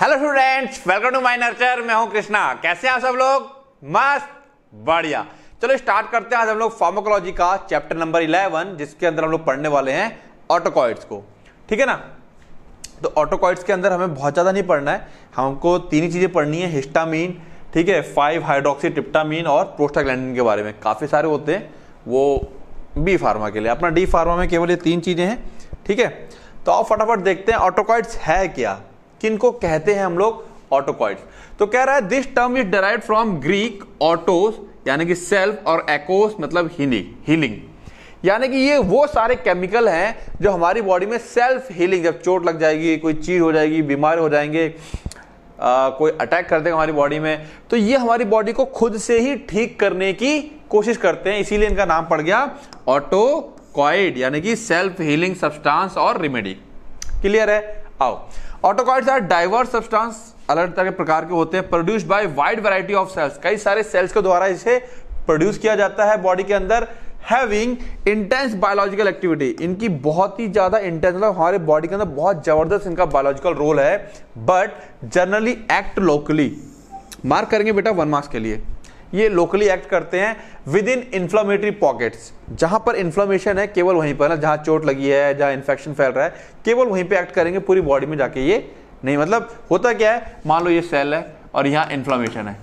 Hello students welcome to my nurture मैं हूं कृष्णा कैसे हैं आप सब लोग मस्त बढ़िया चलो स्टार्ट करते हैं आज हम लोग फार्माकोलॉजी का चैप्टर नंबर 11 जिसके अंदर हम लोग पढ़ने वाले हैं ऑटोकॉइड्स को ठीक है ना तो ऑटोकॉइड्स के अंदर हमें बहुत ज़्यादा नहीं पढ़ना है हमको तीन ही चीज़ें पढ़नी है हिस्टामीन ठीक है फाइव हाइड्रोक्सी टिप्टामीन और प्रोस्टाग्लैंडिन के बारे में काफ़ी सारे होते हैं वो बी फार्मा के लिए अपना डी फार्मा में केवल ये तीन चीज़ें हैं ठीक है तो आप फटाफट देखते हैं ऑटोकॉइड्स है क्या किनको कहते हैं हम लोग ऑटोकॉइड तो कह रहा है this term is derive from Greek autos यानी कि सेल्फ और एकोस मतलब हीलिंग यानी कि ये वो सारे केमिकल हैं जो हमारी बॉडी में सेल्फ हीलिंग जब चोट लग जाएगी कोई चीज हो जाएगी बीमार हो जाएंगे आ, कोई अटैक कर देगा हमारी बॉडी में तो ये हमारी बॉडी को खुद से ही ठीक करने की कोशिश करते हैं इसीलिए इनका नाम पड़ गया ऑटोकॉइड यानी कि सेल्फ हीलिंग सब्सटेंस और रिमेडी क्लियर है आओ ऑटोकॉइड्स आर डाइवर्स सब्सटेंस अलग तरह के प्रकार के होते हैं produce by wide variety of cells कई सारे सेल्स के द्वारा इसे प्रोड्यूस किया जाता है बॉडी के अंदर हैविंग इंटेंस बायोलॉजिकल एक्टिविटी इनकी बहुत ही ज़्यादा इंटेंस मतलब हमारे बॉडी के अंदर बहुत ज़बरदस्त इनका बायोलॉजिकल रोल है but generally act locally mark करेंगे बेटा वन मार्क्स के लिए ये लोकली एक्ट करते हैं विद इन इन्फ्लामेटरी पॉकेट्स जहां पर इन्फ्लामेशन है केवल वहीं पर ना जहां चोट लगी है जहां इन्फेक्शन फैल रहा है केवल वहीं पे एक्ट करेंगे पूरी बॉडी में जाके ये नहीं मतलब होता क्या है मान लो ये सेल है और यहां इन्फ्लामेशन है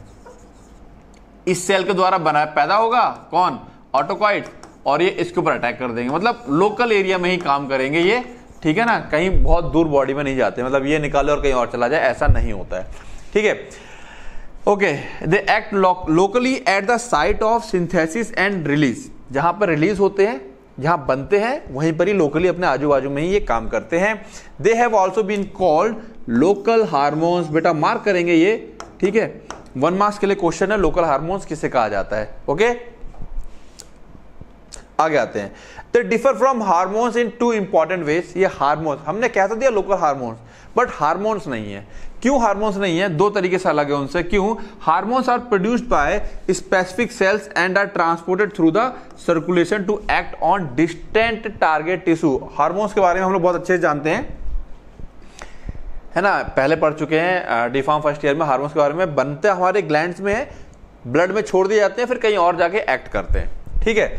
इस सेल के द्वारा बना पैदा होगा कौन ऑटोकॉइट और ये इसके ऊपर अटैक कर देंगे मतलब लोकल एरिया में ही काम करेंगे ये ठीक है ना कहीं बहुत दूर बॉडी में नहीं जाते मतलब ये निकाले और कहीं और चला जाए ऐसा नहीं होता है ठीक है okay they act locally at the site of synthesis and release जहां पर रिलीज होते हैं जहां बनते हैं वहीं पर ही लोकली अपने आजू बाजू में ही ये काम करते हैं they have also been called local hormones बेटा मार्क करेंगे ये ठीक है वन मार्क्स के लिए क्वेश्चन है लोकल हार्मोन्स किसे कहा जाता है ओके आगे आते हैं they differ from hormones in two important ways ये हार्मोन्स हमने कह तो दिया लोकल हार्मोन्स बट हार्मोन्स नहीं है क्यों हार्मोन्स नहीं है दो तरीके से अलग है उनसे क्यों hormones are produced by specific cells and are transported through the circulation to act on distant target tissue hormones के बारे में हम लोग बहुत अच्छे से जानते हैं है ना पहले पढ़ चुके हैं डी फर्स्ट ईयर में हार्मोन्स के बारे में बनते हमारे ग्लैंड में ब्लड में छोड़ दिए जाते हैं फिर कहीं और जाके एक्ट करते हैं ठीक है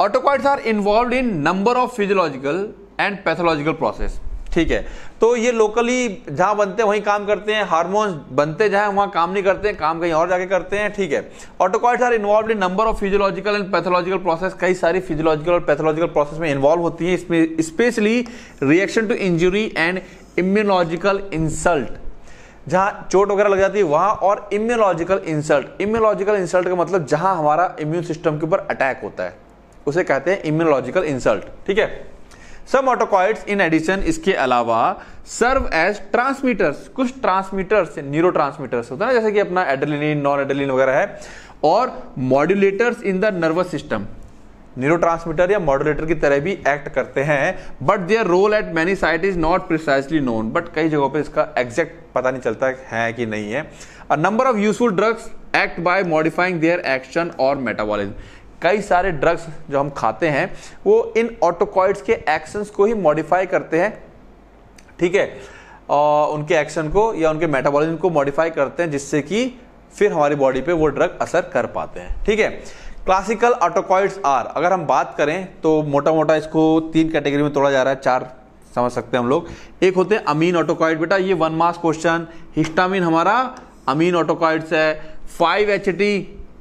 autacoids are involve in number of physiological and pathological process ठीक है तो ये लोकली जहां बनते हैं वहीं काम करते हैं हार्मोन्स बनते जाए वहां काम नहीं करते हैं काम कहीं और जाके करते हैं ठीक है autacoids are involve in number of physiological and pathological process कई सारी फिजियोलॉजिकल और पैथोलॉजिकल प्रोसेस में इन्वॉल्व होती है इसमें specially reaction to injury and immunological insult जहाँ चोट वगैरह लग जाती है वहाँ और इम्यूनोलॉजिकल इंसल्ट इम्यूनोलॉजिकल इंसल्ट का मतलब जहाँ हमारा इम्यून सिस्टम के ऊपर अटैक होता है उसे कहते हैं इम्यूनोलॉजिकल इंसल्ट ठीक है सब ऑटोकॉइड्स इन एडिशन इसके अलावा सर्व एज ट्रांसमीटर्स कुछ ट्रांसमीटर्स न्यूरो ट्रांसमीटर्स होता है ना जैसे कि अपना एडलिन नॉन एडलिन वगैरह है और modulators in the nervous system neurotransmitter या मॉड्यूलेटर की तरह भी एक्ट करते हैं but their role at many site is not precisely known but कई जगहों पे इसका एग्जैक्ट पता नहीं चलता है कि नहीं है number of useful drugs act by modifying their action और मेटाबॉलिज्म कई सारे ड्रग्स जो हम खाते हैं वो इन ऑटोकॉइड्स के एक्शंस को ही मॉडिफाई करते हैं ठीक है और उनके एक्शन को या उनके मेटाबॉलिज्म को मॉडिफाई करते हैं जिससे कि फिर हमारी बॉडी पे वो ड्रग असर कर पाते हैं ठीक है क्लासिकल ऑटोकॉइड्स आर अगर हम बात करें तो मोटा मोटा इसको तीन कैटेगरी में तोड़ा जा रहा है चार समझ सकते हैं हम लोग एक होते हैं अमीन ऑटोकॉइड बेटा ये वन मास क्वेश्चन हिस्टामिन हमारा अमीन ऑटोकॉइड्स है फाइव एच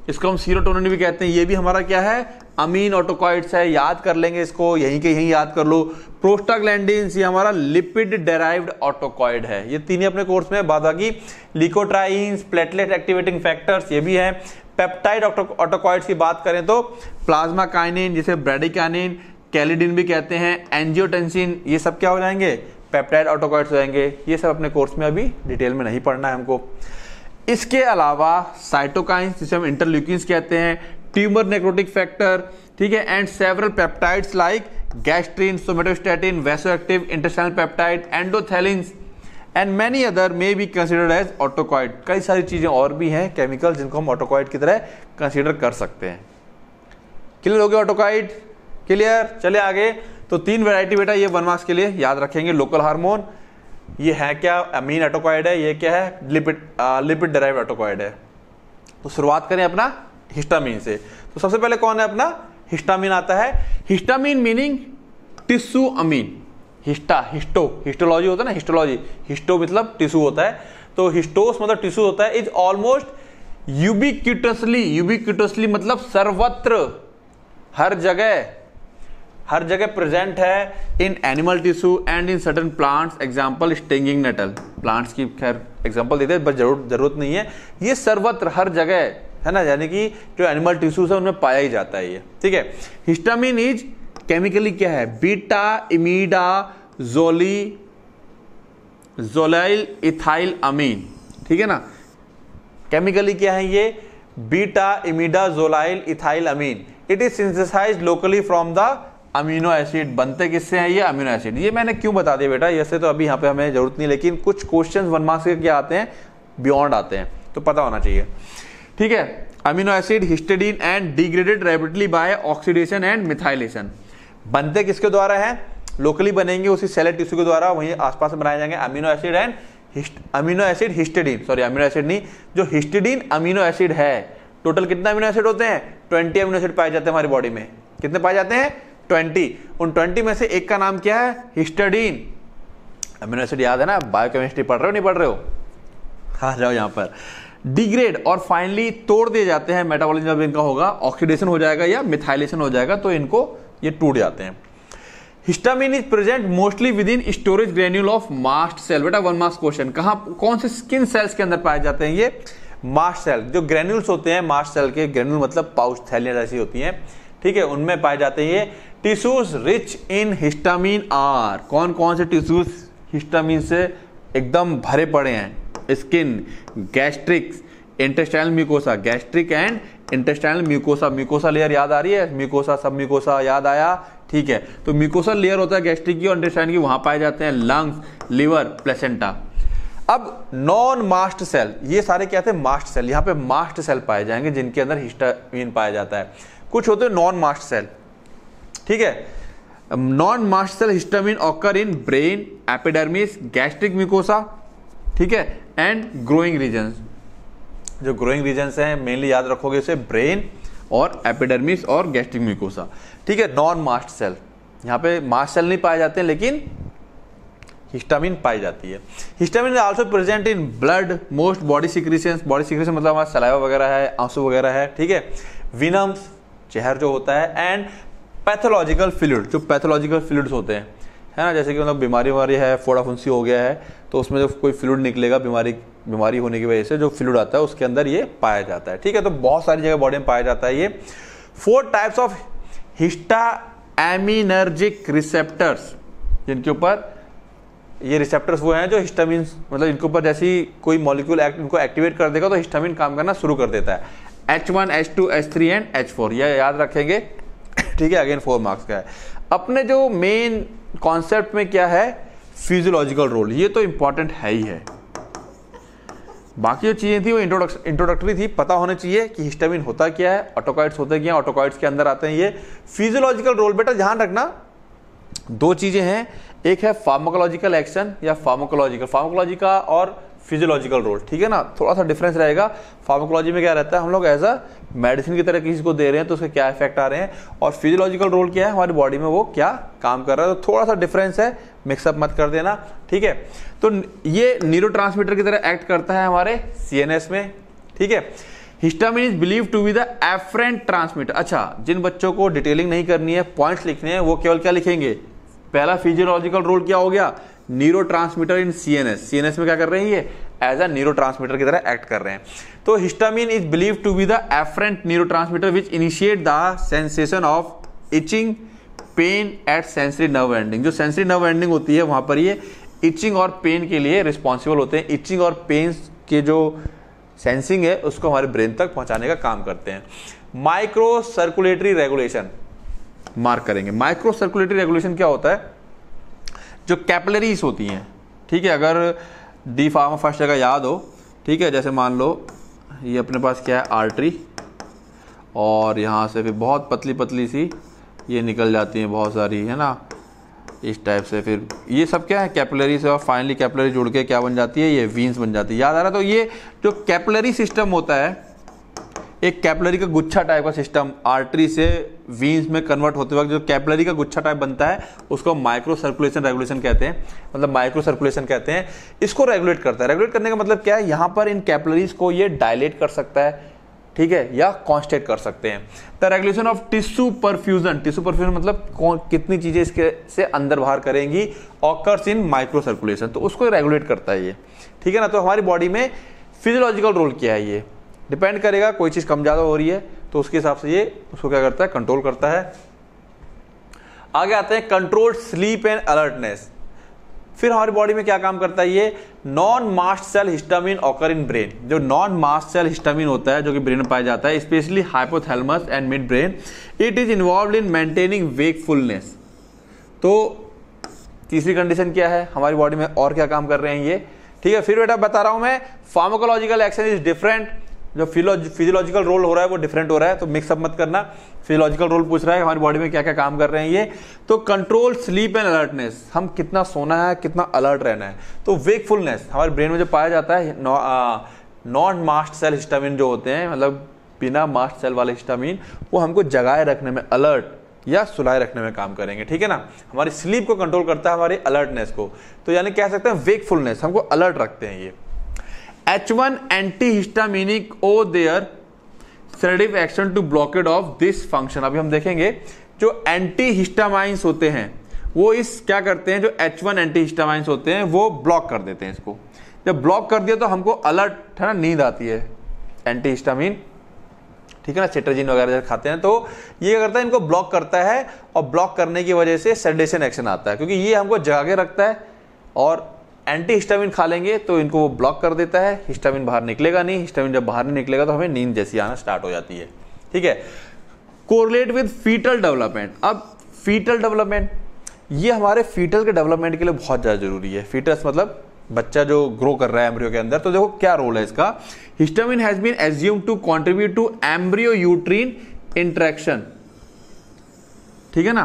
इसको हम सीरोटोनिन भी कहते हैं ये भी हमारा क्या है अमीन ऑटोकॉइड्स है याद कर लेंगे इसको यहीं के यहीं याद कर लो प्रोस्टाग्लैंडिन्स ये हमारा लिपिड डेराइव्ड ऑटोकॉइड है ये तीन ही अपने कोर्स में बाद बाकी लिकोट्राइन्स प्लेटलेट एक्टिवेटिंग फैक्टर्स ये भी है पेप्टाइड ऑटोकॉइड्स की बात करें तो प्लाज्मा काइनिन जिसे ब्रेडिकाइनिन कैलिडिन भी कहते हैं एंजियोटेंसिन ये सब क्या हो जाएंगे पेप्टाइड ऑटोकॉइड्स हो जाएंगे ये सब अपने कोर्स में अभी डिटेल में नहीं पढ़ना है हमको इसके अलावा साइटोकाइंस जिसे हम इंटरल्यूक्स कहते हैं ट्यूमर नेक्रोटिक फैक्टर ठीक है and several peptides like gastrin vasoactive intestinal peptide endothelins and many other may be considered as autacoid कई सारी चीज़ें और भी हैं केमिकल जिनको हम ऑटोकॉइड की तरह कंसिडर कर सकते हैं क्लियर हो गया ऑटोकॉइड क्लियर चले आगे तो तीन वैरायटी बेटा ये वन मार्क्स के लिए याद रखेंगे लोकल हार्मोन ये है क्या अमीन एटोकॉइड है ये क्या है लिपिड लिपिड डराइव एटोकॉइड है तो शुरुआत करें अपना हिस्टामीन से तो सबसे पहले कौन है अपना हिस्टामीन आता है histamine meaning tissue amine hista histo histology होता है ना हिस्टोलॉजी हिस्टो मतलब टिश्यू होता है तो हिस्टोस मतलब टिश्यू होता है इज ऑलमोस्ट यूबिक्यूटसली यूबिक्यूटसली मतलब सर्वत्र हर जगह हर जगह प्रेजेंट है in animal tissue and in certain plants example stinging nettle plants की खैर एग्जाम्पल देते हैं बस जरूर जरूरत नहीं है ये सर्वत्र हर जगह है ना यानी कि जो एनिमल टिश्यूज है उनमें पाया ही जाता है ये ठीक है हिस्टामिन इज केमिकली क्या है बीटा इमीडा जोली जोलाइल इथाइल अमीन ठीक है ना केमिकली क्या है ये beta imidazolyl ethylamine it is synthesize locally from the amino acid बनते किससे हैं ये अमीनो एसिड ये मैंने क्यों बता दिया बेटा ऐसे तो अभी यहाँ पे हमें जरूरत नहीं लेकिन कुछ क्वेश्चन वन मार्क्स के क्या आते हैं बियॉन्ड आते हैं तो पता होना चाहिए ठीक है amino acid histidine and degraded rapidly by oxidation and methylation बनते किसके द्वारा है लोकली बनेंगे उसी सेल टिश्यू के द्वारा वहीं आसपास में बनाए जाएंगे amino acid and amino acid histidine sorry amino acid नहीं जो हिस्टेडीन अमीनो एसिड है टोटल कितने अमीनो एसिड होते हैं ट्वेंटी अमीनो एसिड पाए जाते हैं हमारी बॉडी में कितने पाए जाते हैं ट्वेंटी उन ट्वेंटी में से एक का नाम क्या है हिस्टडीन अमीनो एसिड याद है ना बायोकेमिस्ट्री पढ़ रहे हो नहीं पढ़ रहे हो आ जाओ यहाँ पर डिग्रेड और फाइनली तोड़ दिए जाते हैं मेटाबॉलिज्म जब इनका होगा ऑक्सीडेशन हो जाएगा या मिथाइलेशन हो जाएगा तो इनको ये टूट जाते हैं histamine is present mostly within storage granule of mast cell बेटा वन मास्ट क्वेश्चन कहाँ कौन से स्किन सेल्स के अंदर पाए जाते हैं ये मास्ट सेल जो ग्रेन्यूल्स होते हैं मास्ट सेल के ग्रेन्यूल मतलब पाउच थैलियां जैसी होती हैं ठीक है उनमें पाए जाते हैं tissues rich in histamine are कौन कौन से टिश्यूज हिस्टामिन से एकदम भरे पड़े हैं skin gastric intestinal mucosa gastric and intestinal mucosa mucosa layer याद आ रही है म्यूकोसा सब म्यूकोसा याद आया ठीक है तो म्यूकोसा लेयर होता है गैस्ट्रिक की और इंटेस्टाइन की वहां पाए जाते हैं लंग्स लिवर प्लेसेंटा अब नॉन मास्ट सेल ये सारे क्या थे मास्ट सेल यहाँ पे मास्ट सेल पाए जाएंगे जिनके अंदर हिस्टामिन पाया जाता है कुछ होते हैं नॉन मास्ट सेल ठीक है non mast cell histamine occur in brain epidermis gastric mucosa ठीक है एंड ग्रोइंग रीजन जो ग्रोइंग रीजन हैं मेनली याद रखोगे उसे ब्रेन और एपिडर्मिस और गैस्ट्रिक म्यूकोसा ठीक है नॉन मास्ट सेल यहाँ पे मास्ट सेल नहीं पाए जाते हैं लेकिन हिस्टामिन पाई जाती है histamine also present in blood most body secretion body secretion मतलब हमारा सलाइवा वगैरह है आंसू वगैरह है ठीक है विनम्स जहर जो होता है एंड पैथोलॉजिकल फ्लूड जो पैथोलॉजिकल फ्लूड्स होते हैं है ना जैसे कि मतलब बीमारी वीमारी है फोड़ा फुंसी हो गया है तो उसमें जो कोई फ्लूड निकलेगा बीमारी बीमारी होने की वजह से जो फ्लूड आता है उसके अंदर ये पाया जाता है ठीक है तो बहुत सारी जगह बॉडी में पाया जाता है ये four types of histaminergic receptors जिनके ऊपर ये रिसेप्टर्स वो हैं जो हिस्टामिन मतलब इनके ऊपर जैसी कोई मॉलिक्यूल एक्ट इनको एक्टिवेट कर देगा तो हिस्टामिन काम करना शुरू कर देता है H one H two H three and H four यह याद रखेंगे ठीक है अगेन फोर मार्क्स का है अपने जो मेन कॉन्सेप्ट में क्या है फिजियोलॉजिकल रोल ये तो इंपॉर्टेंट है ही है बाकी जो चीज़ें थी वो इंट्रोडक्टरी थी पता होना चाहिए कि हिस्टामिन होता क्या है ऑटोकॉइड्स होते क्या ऑटोकॉइड्स के अंदर आते हैं ये फिजियोलॉजिकल रोल बेटा ध्यान रखना दो चीज़ें हैं एक है फार्माकोलॉजिकल एक्शन या फार्माकोलॉजिकल फार्माकोलॉजी का और फिजियोलॉजिकल रोल ठीक है ना थोड़ा सा डिफरेंस रहेगा फार्माकोलॉजी में क्या रहता है हम लोग एज अ मेडिसिन की तरह किसी को दे रहे हैं तो उसके क्या इफेक्ट आ रहे हैं और फिजियोलॉजिकल रोल क्या है हमारी बॉडी में वो क्या काम कर रहा है तो थोड़ा सा डिफरेंस है मिक्सअप मत कर देना ठीक है तो ये न्यूरो की तरह एक्ट करता है हमारे सी में ठीक है histamine is believe to be the afferent transmitter अच्छा जिन बच्चों को डिटेलिंग नहीं करनी है पॉइंट्स लिखने हैं वो केवल क्या लिखेंगे पहला फिजियोलॉजिकल रोल क्या हो गया neurotransmitter in C N S C N S में क्या कर रही है एज अ न्यूरो ट्रांसमीटर की तरह एक्ट कर रहे हैं तो histamine is believe to be the afferent neurotransmitter which initiate the sensation of itching pain at sensory nerve ending जो सेंसरी नर्व एंडिंग होती है वहाँ पर ये इचिंग और पेन के लिए रिस्पॉन्सिबल होते हैं इचिंग और पेन के जो सेंसिंग है उसको हमारे ब्रेन तक पहुँचाने का काम करते हैं माइक्रो सर्कुलेटरी रेगुलेशन मार्क करेंगे माइक्रो सर्कुलेटरी रेगुलेशन क्या होता है जो कैपलरीज होती हैं ठीक है अगर डी फार्म फर्स्ट जगह याद हो ठीक है जैसे मान लो ये अपने पास क्या है आर्टरी और यहाँ से फिर बहुत पतली पतली सी ये निकल जाती हैं बहुत सारी है ना इस टाइप से फिर ये सब क्या है कैपलरी से और फाइनली कैपलरी जुड़ के क्या बन जाती है ये वीन्स बन जाती है याद आ रहा है तो ये जो कैपलरी सिस्टम होता है एक कैपलरी का गुच्छा टाइप का सिस्टम आर्टरी से वीन्स में कन्वर्ट होते वक्त जो कैपलरी का गुच्छा टाइप बनता है उसको माइक्रो सर्कुलेशन रेगुलेशन कहते हैं मतलब माइक्रो सर्कुलेशन कहते हैं इसको रेगुलेट करता है रेगुलेट करने का मतलब क्या है यहाँ पर इन कैपलरीज को ये डायलेट कर सकता है ठीक है या कॉन्स्टेट कर सकते हैं the regulation of tissue perfusion tissue perfusion मतलब कितनी चीज़ें इसके से अंदर बाहर करेंगी ऑकर्स इन माइक्रो सर्कुलेशन तो उसको रेगुलेट करता है ये ठीक है ना तो हमारी बॉडी में फिजियोलॉजिकल रोल क्या है ये डिपेंड करेगा कोई चीज़ कम ज़्यादा हो रही है तो उसके हिसाब से ये उसको क्या करता है कंट्रोल करता है आगे आते हैं कंट्रोल स्लीप एंड अलर्टनेस फिर हमारी बॉडी में क्या काम करता है ये non mast cell histamine occur in brain जो नॉन मास्ट सेल हिस्टामिन होता है जो कि ब्रेन में पाया जाता है specially hypothalamus and midbrain it is involve in maintaining wakefulness तो तीसरी कंडीशन क्या है हमारी बॉडी में और क्या काम कर रहे हैं ये ठीक है फिर बेटा बता रहा हूं मैं फार्मोकोलॉजिकल एक्शन इज डिफरेंट जो फिजियोलॉजिकल रोल हो रहा है वो डिफरेंट हो रहा है तो मिक्सअप मत करना फिजियोलॉजिकल रोल पूछ रहा है हमारी बॉडी में क्या क्या काम कर रहे हैं ये तो कंट्रोल स्लीप एंड अलर्टनेस हम कितना सोना है कितना अलर्ट रहना है तो वेकफुलनेस हमारे ब्रेन में जो पाया जाता है नॉन मास्ट सेल हिस्टामिन जो होते हैं मतलब बिना मास्ट सेल वाले हिस्टामिन वो हमको जगाए रखने में अलर्ट या सुलाए रखने में काम करेंगे ठीक है ना हमारी स्लीप को कंट्रोल करता है हमारी अलर्टनेस को तो यानी कह सकते हैं वेकफुलनेस हमको अलर्ट रखते हैं ये antihistaminic owe their sedative action to blockade of this function अभी हम देखेंगे जो एंटी हिस्टामाइंस होते हैं वो इस क्या करते हैं जो एच वन एंटी हिस्टामाइंस होते हैं वो ब्लॉक कर देते हैं इसको जब ब्लॉक कर दिया तो हमको अलर्ट है ना नींद आती है एंटी हिस्टामिन ठीक है ना सेट्राजिन वगैरह जब खाते हैं तो ये क्या करता है इनको ब्लॉक करता है और ब्लॉक करने की वजह से सेडेशन एक्शन आता है क्योंकि ये हमको जगा के रखता है और एंटी हिस्टामिन खा लेंगे तो इनको वो ब्लॉक कर देता है हिस्टामिन बाहर निकलेगा नहीं हिस्टामिन जब बाहर नहीं निकलेगा तो हमें नींद जैसी आना स्टार्ट हो जाती है ठीक है कोरिलेट विद फीटल डेवलपमेंट अब फीटल डेवलपमेंट ये हमारे फीटल के डेवलपमेंट के लिए बहुत ज़्यादा जरूरी है फीटस मतलब बच्चा जो ग्रो कर रहा है एम्ब्रियो के अंदर तो देखो क्या रोल है इसका histamine has been assume to contribute to embryo uterine interaction ठीक है ना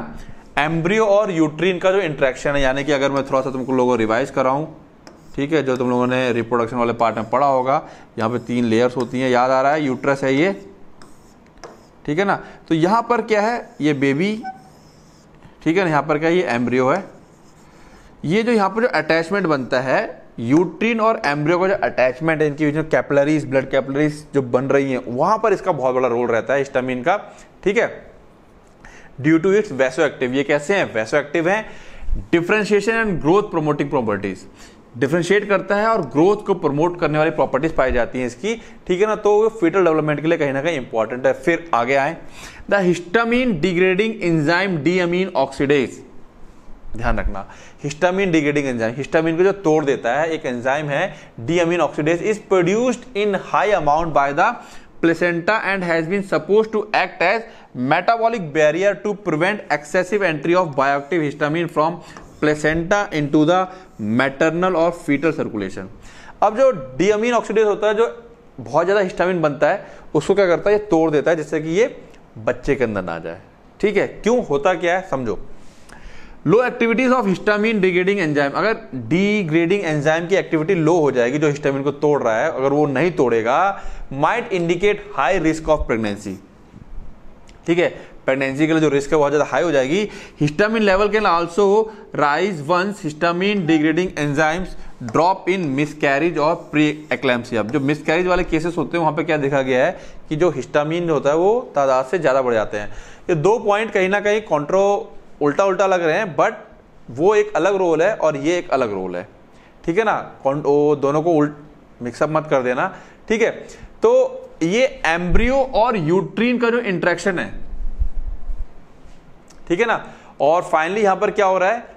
एम्ब्रियो और यूट्रीन का जो इंट्रैक्शन है यानी कि अगर मैं थोड़ा सा तुमको लोगों को रिवाइज कराऊं ठीक है जो तुम लोगों ने रिप्रोडक्शन वाले पार्ट में पढ़ा होगा यहाँ पे तीन लेयर्स होती हैं याद आ रहा है यूट्रस है ये ठीक है ना तो यहाँ पर क्या है ये बेबी ठीक है ना यहाँ पर क्या ये एम्ब्रियो है ये जो यहाँ पर जो अटैचमेंट बनता है यूट्रीन और एम्ब्रियो का जो अटैचमेंट है इनकी जो कैपलरीज ब्लड कैपलरीज जो बन रही हैं वहाँ पर इसका बहुत बड़ा रोल रहता है स्टमिन का ठीक है due to its vasoactive ये कैसे हैं वैसो एक्टिव हैं differentiation and growth promoting properties differentiate करता है और ग्रोथ को प्रमोट करने वाली प्रॉपर्टीज पाई जाती हैं इसकी ठीक है ना तो वो फिटल डेवलपमेंट के लिए कहीं ना कहीं इंपॉर्टेंट है फिर आगे आए the histamine degrading enzyme diamine oxidase ध्यान रखना हिस्टामिन डिग्रेडिंग एंजाइम हिस्टामिन को जो तोड़ देता है एक एंजाइम है diamine oxidase is produced in high amount by the placenta and has been suppose to act as metabolic barrier to prevent excessive entry of bioactive histamine from placenta into the maternal और fetal circulation अब जो डीअमीन oxidase होता है जो बहुत ज्यादा histamine बनता है उसको क्या करता है ये तोड़ देता है जिससे कि ये बच्चे के अंदर ना जाए ठीक है क्यों होता क्या है समझो low activities of histamine degrading enzyme अगर डिग्रेडिंग एंजाइम की एक्टिविटी लो हो जाएगी जो हिस्टामिन को तोड़ रहा है अगर वो नहीं तोड़ेगा might indicate high risk of pregnancy ठीक है प्रेगनेंसी के लिए जो रिस्क है बहुत ज़्यादा हाई हो जाएगी histamine level can also rise once histamine degrading enzymes drop in miscarriage और प्री एक्लैम्सिया जो मिसकैरेज वाले केसेस होते हैं वहाँ पे क्या देखा गया है कि जो हिस्टामिन होता है वो तादाद से ज़्यादा बढ़ जाते हैं ये दो पॉइंट कहीं ना कहीं कॉन्ट्रो उल्टा उल्टा लग रहे हैं बट वो एक अलग रोल है और ये एक अलग रोल है ठीक है ना कौन ओ, दोनों को उल्ट मिक्सअप मत कर देना ठीक है तो ये एम्ब्रियो और यूट्रीन का जो इंट्रैक्शन है ठीक है ना और फाइनली यहां पर क्या हो रहा है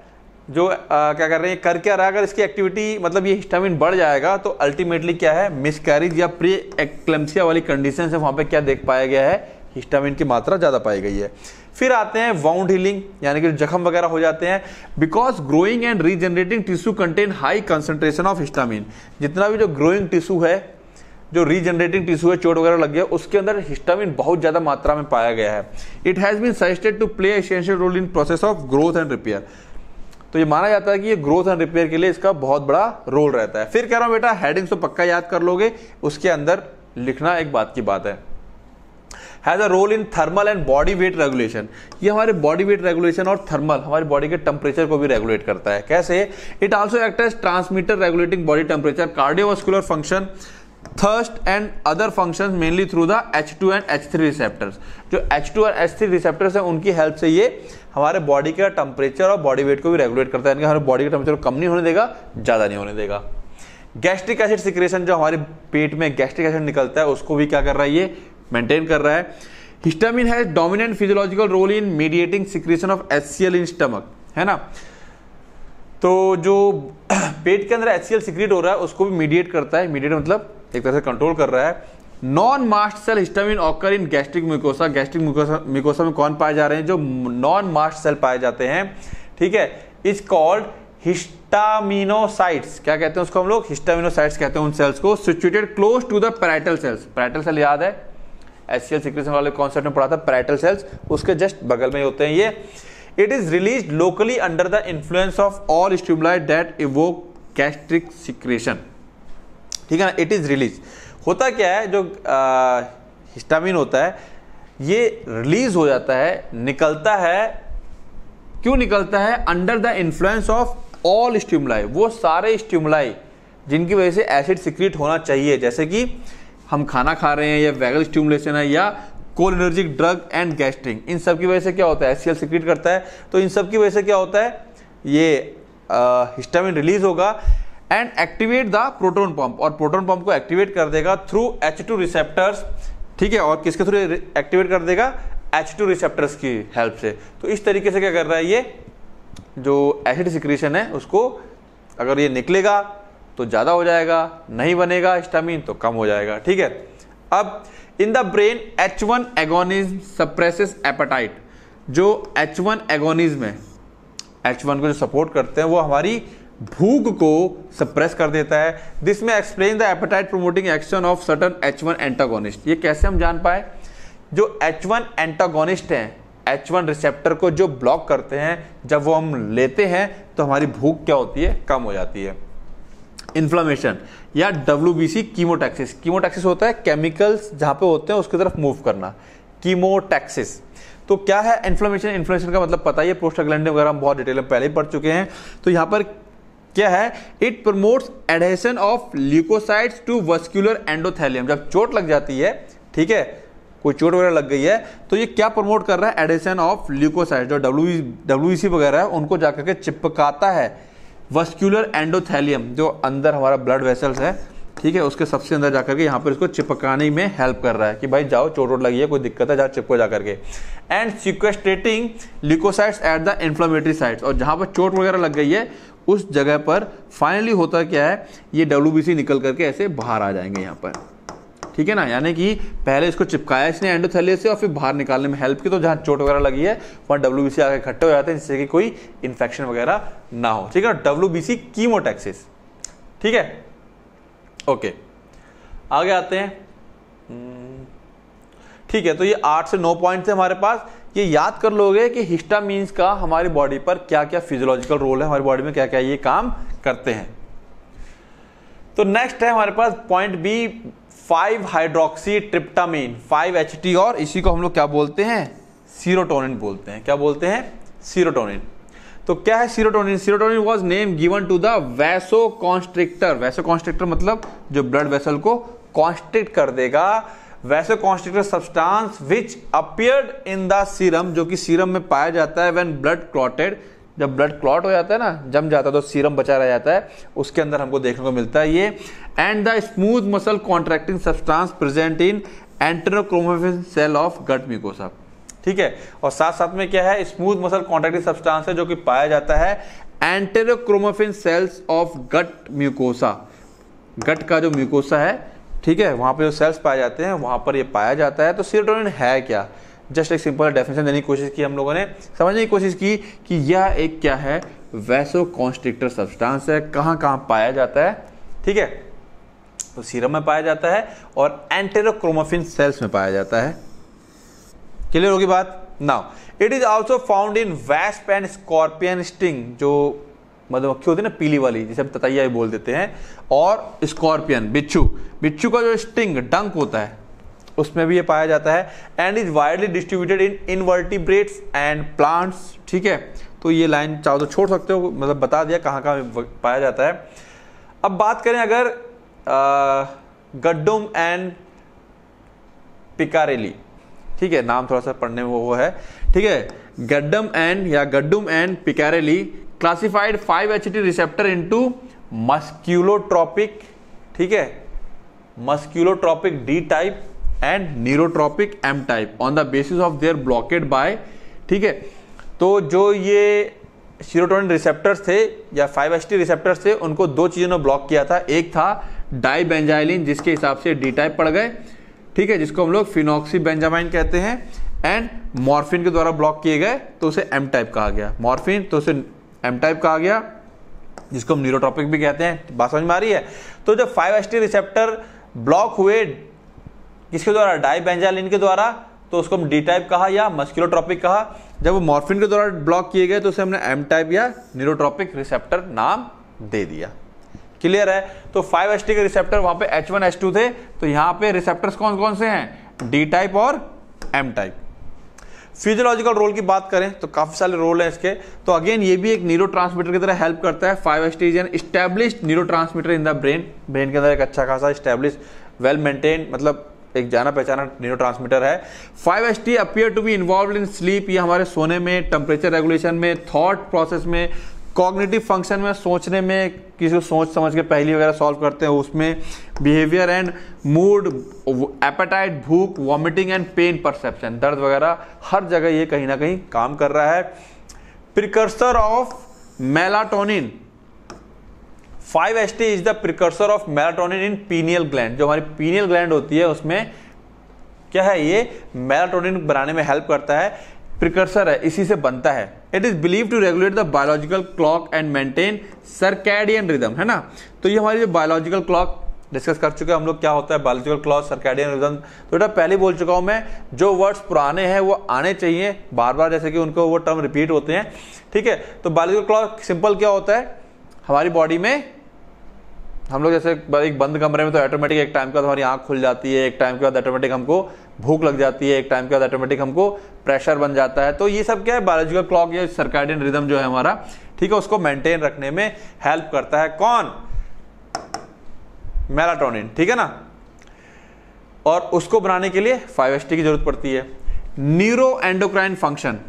जो आ, क्या कर रहे हैं कर क्या रहा है अगर इसकी एक्टिविटी मतलब ये हिस्टामिन बढ़ जाएगा तो अल्टीमेटली क्या है मिसकैरिज या प्री एक्लेम्सिया वाली कंडीशन से वहां पे क्या देख पाया गया है हिस्टामिन की मात्रा ज़्यादा पाई गई है फिर आते हैं वाउंड हीलिंग यानी कि जख्म वगैरह हो जाते हैं because growing and regenerating tissue contain high concentration of histamine जितना भी जो ग्रोइंग टिश्यू है जो रीजनरेटिंग टिश्यू है चोट वगैरह लग गया उसके अंदर हिस्टामिन बहुत ज़्यादा मात्रा में पाया गया है it has been suggested to play essential role in process of growth and repair तो ये माना जाता है कि ये ग्रोथ एंड रिपेयर के लिए इसका बहुत बड़ा रोल रहता है फिर कह रहा हूँ बेटा हेडिंग्स तो पक्का याद कर लोगे उसके अंदर लिखना एक बात की बात है has a role in thermal and body weight regulation ये हमारे बॉडी वेट रेगुलेशन और थर्मल हमारे बॉडी के टेम्परेचर को भी रेगुलेट करता है कैसे it also act as transmitter regulating body temperature cardiovascular function thirst and other function mainly through the H two and H three receptors जो एच टू और एच थ्री रिसेप्टर्स हैं उनकी हेल्प से ये हमारे बॉडी का टेम्परेचर और body weight को भी रेगुलेट करता है यानी हमारे बॉडी का टेम्परेचर कम नहीं होने देगा ज़्यादा नहीं होने देगा गैस्ट्रिक एसिड सिक्रेशन जो हमारे पेट में गैस्ट्रिक एसिड निकलता है उसको भी क्या कर रहा है ये मेंटेन कर रहा है histamine has dominant physiological role in mediating secretion of H in stomach है ना तो जो पेट के अंदर एच सिक्रेट हो रहा है उसको भी मीडिएट करता है मीडिएट मतलब एक तरह से कंट्रोल कर रहा है non mast cell histamine occur in gastric mucosa gastric mucosa mucosa में कौन पाए जा रहे हैं जो नॉन मास्ट सेल पाए जाते हैं ठीक है इज कॉल्ड हिस्टामिनोसाइट्स क्या कहते हैं उसको हम लोग हिस्टामिनोसाइट्स कहते हैं उन सेल्स को situated close to the parietal cells parietal cell याद है एस सी एल सिक्रेशन वाले कॉन्सेप्ट में पढ़ा था पैराइटल सेल्स उसके जस्ट बगल में होते हैं ये it is release locally under the influence of all stimuli that evoke gastric secretion ठीक है ना इट इज रिलीज होता क्या है जो हिस्टामिन होता है ये रिलीज हो जाता है निकलता है क्यों निकलता है under the influence of all stimuli वो सारे स्ट्यूमलाई जिनकी वजह से एसिड सिक्रीट होना चाहिए जैसे कि हम खाना खा रहे हैं या वैगल स्टिमुलेशन है या cholinergic drug and gastrin इन सब की वजह से क्या होता है एस सिक्रीट करता है तो इन सब की वजह से क्या होता है ये हिस्टामिन रिलीज होगा and activate the proton pump और प्रोटोन पंप को एक्टिवेट कर देगा थ्रू एच टू रिसेप्टर्स ठीक है और किसके थ्रू एक्टिवेट कर देगा एच टू रिसेप्टर्स की हेल्प से तो इस तरीके से क्या कर रहा है ये जो एसिड सिक्रीशन है उसको अगर ये निकलेगा तो ज़्यादा हो जाएगा नहीं बनेगा स्टामिन तो कम हो जाएगा ठीक है अब in the brain H one agonism suppresses appetite जो एच वन एगोनिज्म है एच वन को जो सपोर्ट करते हैं वो हमारी भूख को सप्रेस कर देता है this may explain the appetite promoting action of certain H one antagonist ये कैसे हम जान पाए जो एच वन एंटागोनिस्ट हैं एच वन रिसेप्टर को जो ब्लॉक करते हैं जब वो हम लेते हैं तो हमारी भूख क्या होती है कम हो जाती है इन्फ्लामेशन या W B C chemotaxis chemotaxis होता है केमिकल्स जहाँ पे होते हैं उसकी तरफ मूव करना कीमोटैक्सिस तो क्या है इन्फ्लामेशन इन्फ्लामेशन का मतलब पता ही है प्रोस्टाग्लैंड वगैरह हम बहुत डिटेल में पहले ही पढ़ चुके हैं तो यहाँ पर क्या है it promotes adhesion of leukocytes to vascular endothelium जब चोट लग जाती है ठीक है कोई चोट वगैरह लग गई है तो ये क्या प्रमोट कर रहा है एडिशन ऑफ ल्यूकोसाइट जो डब्ल्यू डब्ल्यू सी वगैरह है उनको जाकर के चिपकाता है वस्क्यूलर एंडोथैलियम जो अंदर हमारा ब्लड वेसल्स है ठीक है उसके सबसे अंदर जाकर के यहाँ पर इसको चिपकाने में हेल्प कर रहा है कि भाई जाओ चोट वोट लगी है कोई दिक्कत है जाओ चिपको जा करके and sequestrating leukocytes at the inflammatory sites और जहाँ पर चोट वगैरह लग गई है उस जगह पर फाइनली होता क्या है ये डब्ल्यू निकल करके ऐसे बाहर आ जाएंगे यहाँ पर ठीक है ना यानी कि पहले इसको चिपकाया इसने एंडोथेलियस से और फिर बाहर निकालने में हेल्प की तो जहां चोट वगैरह लगी है वहां डब्ल्यू बी सी आगे इकट्ठे हो जाते हैं जिससे कि कोई इन्फेक्शन वगैरह ना हो ठीक है डब्ल्यू बी सी कीमोटैक्सिस ठीक है ओके आगे आते हैं हम्म, ठीक है तो ये आठ से नौ पॉइंट थे हमारे पास ये याद कर लोगे कि हिस्टामीन्स का हमारी बॉडी पर क्या क्या फिजियोलॉजिकल रोल है हमारी बॉडी में क्या क्या ये काम करते हैं तो नेक्स्ट है हमारे पास point B five hydroxytryptamine five H T और इसी को हम लोग क्या बोलते हैं सीरोटोनिन बोलते हैं क्या बोलते हैं सीरोटोनिन तो क्या है serotonin serotonin was name given to the vasoconstrictor vasoconstrictor मतलब जो ब्लड वेसल को कॉन्स्ट्रिक्ट कर देगा vasoconstrictor substance which appeared in the serum जो कि सीरम में पाया जाता है व्हेन ब्लड क्लॉटेड जब ब्लड क्लॉट हो जाता है ना जम जाता है तो सीरम बचा रह जाता है उसके अंदर हमको देखने को मिलता है ये and the smooth muscle contracting substance present in enterochromaffin cell of gut mucosa ठीक है और साथ साथ में क्या है स्मूथ मसल कॉन्ट्रैक्टिंग सब्सटेंस है जो कि पाया जाता है enterochromaffin cells of gut mucosa gut का जो म्यूकोसा है ठीक है वहां पर जो सेल्स पाए जाते हैं वहां पर ये पाया जाता है तो सीरोटोनिन है क्या जस्ट एक सिंपल डेफिनेशन देने की कोशिश की हम लोगों ने समझने की कोशिश की कि यह एक क्या है वैसो कॉन्स्ट्रिक्टर सब्सटेंस है कहाँ कहाँ पाया जाता है ठीक है तो सीरम में पाया जाता है और एंटेरोक्रोमोफिन सेल्स में पाया जाता है क्लियर होगी बात now it is also found in wasp and scorpion sting जो मधुमक्खी मतलब होती है ना पीली वाली जिसे हम ततैया भी बोल देते हैं और स्कॉर्पियन बिच्छू बिच्छू का जो स्टिंग डंक होता है उसमें भी ये पाया जाता है and is widely distributed in invertebrates and plants ठीक है तो ये लाइन चाहो तो छोड़ सकते हो मतलब बता दिया कहाँ कहाँ पाया जाता है अब बात करें अगर गड्डुम एंड पिकारेली ठीक है नाम थोड़ा सा पढ़ने में वो है ठीक है गड्डम एंड या Gaddum and Picarelli classified five H T receptor into musculotropic ठीक है musculotropic D type and neurotropic M type on the basis of their blockade by ठीक है तो जो ये सीरोटोनिन रिसेप्टर्स थे या फाइव टी रिसेप्टर्स थे उनको दो चीज़ों ने ब्लॉक किया था एक था डाई बेंजाइलिन जिसके हिसाब से डी टाइप पड़ गए ठीक है जिसको हम लोग फिनॉक्सी बेंजामाइन कहते हैं एंड मॉर्फिन के द्वारा ब्लॉक किए गए तो उसे एम टाइप कहा गया मॉर्फिन तो उसे एम टाइप कहा गया जिसको हम न्यूरोट्रॉपिक भी कहते हैं बात समझ में आ रही है तो जब फाइव टी रिसेप्टर ब्लॉक हुए किसके द्वारा डाइबेंजालिन के द्वारा तो उसको हम डी टाइप कहा या मस्क्यूलोट्रॉपिक कहा जब वो मॉर्फिन के द्वारा ब्लॉक किए गए तो उसे हमने एम टाइप या न्यूरोट्रॉपिक रिसेप्टर नाम दे दिया क्लियर है तो फाइव टी के रिसेप्टर वहां पे एच वन एच टू थे तो यहाँ पे रिसेप्टर्स कौन कौन से हैं डी टाइप और एम टाइप फिजियोलॉजिकल रोल की बात करें तो काफी सारे रोल हैं इसके तो अगेन ये भी एक न्यूरो की तरह हेल्प करता है five S T establish neuro in the brain brain के अंदर एक अच्छा खासा स्टेब्लिश वेल मेंटेन मतलब एक जाना पहचाना न्यूरो ट्रांसमीटर है five S T appear to be involve in sleep ये हमारे सोने में टेम्परेचर रेगुलेशन में थॉट प्रोसेस में कॉग्निटिव फंक्शन में सोचने में किसी को सोच समझ के पहली वगैरह सॉल्व करते हैं उसमें बिहेवियर एंड मूड एपेटाइट भूख वॉमिटिंग एंड पेन परसेप्शन दर्द वगैरह हर जगह ये कहीं ना कहीं काम कर रहा है precursor of melatonin five S T is the precursor of melatonin in pineal gland जो हमारी पीनियल ग्लैंड होती है उसमें क्या है ये मेलाटोनिन बनाने में हेल्प करता है प्रिकर्सर है इसी से बनता है it is believe to regulate the biological clock and maintain circadian rhythm है ना तो ये हमारी जो बायोलॉजिकल क्लॉक डिस्कस कर चुके हैं हम लोग क्या होता है बायोलॉजिकल क्लॉक सरकैडियन रिदम तो बेटा पहले बोल चुका हूँ मैं जो वर्ड्स पुराने हैं वो आने चाहिए बार बार जैसे कि उनको वो टर्म रिपीट होते हैं ठीक है तो बायोलॉजिकल क्लॉक सिंपल क्या होता है हमारी बॉडी में हम लोग जैसे एक बंद कमरे में तो ऑटोमेटिक एक टाइम के बाद हमारी आँख खुल जाती है एक टाइम के बाद ऑटोमेटिक हमको भूख लग जाती है एक टाइम के बाद ऑटोमेटिक हमको प्रेशर बन जाता है तो ये सब क्या है बायोलॉजिकल क्लॉक या सर्काडियन रिदम जो है हमारा ठीक है उसको मेंटेन रखने में हेल्प करता है कौन मेलाटोनिन ठीक है ना और उसको बनाने के लिए फाइव एस की जरूरत पड़ती है neuroendocrine function